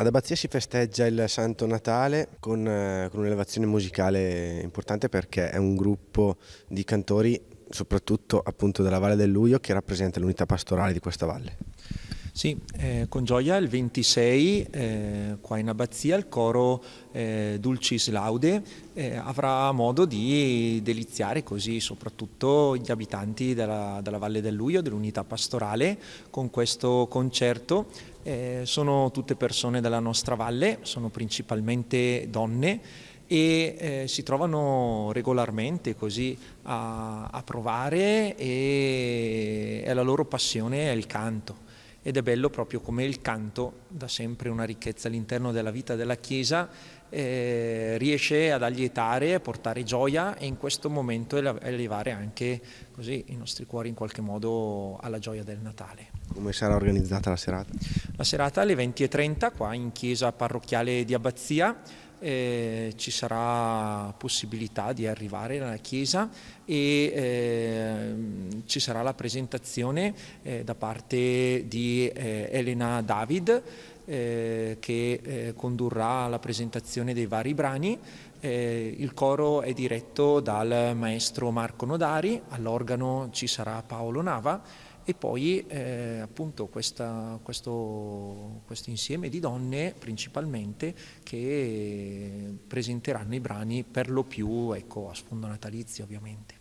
Ad Abbazia si festeggia il Santo Natale con, eh, con un'elevazione musicale importante perché è un gruppo di cantori soprattutto appunto della Valle del Luglio, che rappresenta l'unità pastorale di questa valle. Sì, eh, con gioia il 26 eh, qua in abbazia il coro eh, Dulcis Laude eh, avrà modo di deliziare così soprattutto gli abitanti della, della Valle del Luio, dell'unità pastorale, con questo concerto. Eh, sono tutte persone della nostra valle, sono principalmente donne e eh, si trovano regolarmente così a, a provare e, e la loro passione è il canto ed è bello proprio come il canto, da sempre una ricchezza all'interno della vita della Chiesa, eh, riesce ad allietare, a portare gioia e in questo momento elevare anche così, i nostri cuori in qualche modo alla gioia del Natale. Come sarà organizzata la serata? La serata alle 20.30 qua in chiesa parrocchiale di Abbazia. Eh, ci sarà possibilità di arrivare alla chiesa e eh, ci sarà la presentazione eh, da parte di eh, Elena David eh, che eh, condurrà la presentazione dei vari brani. Eh, il coro è diretto dal maestro Marco Nodari, all'organo ci sarà Paolo Nava e poi eh, appunto questa, questo, questo insieme di donne principalmente che presenteranno i brani per lo più ecco, a sfondo natalizio ovviamente.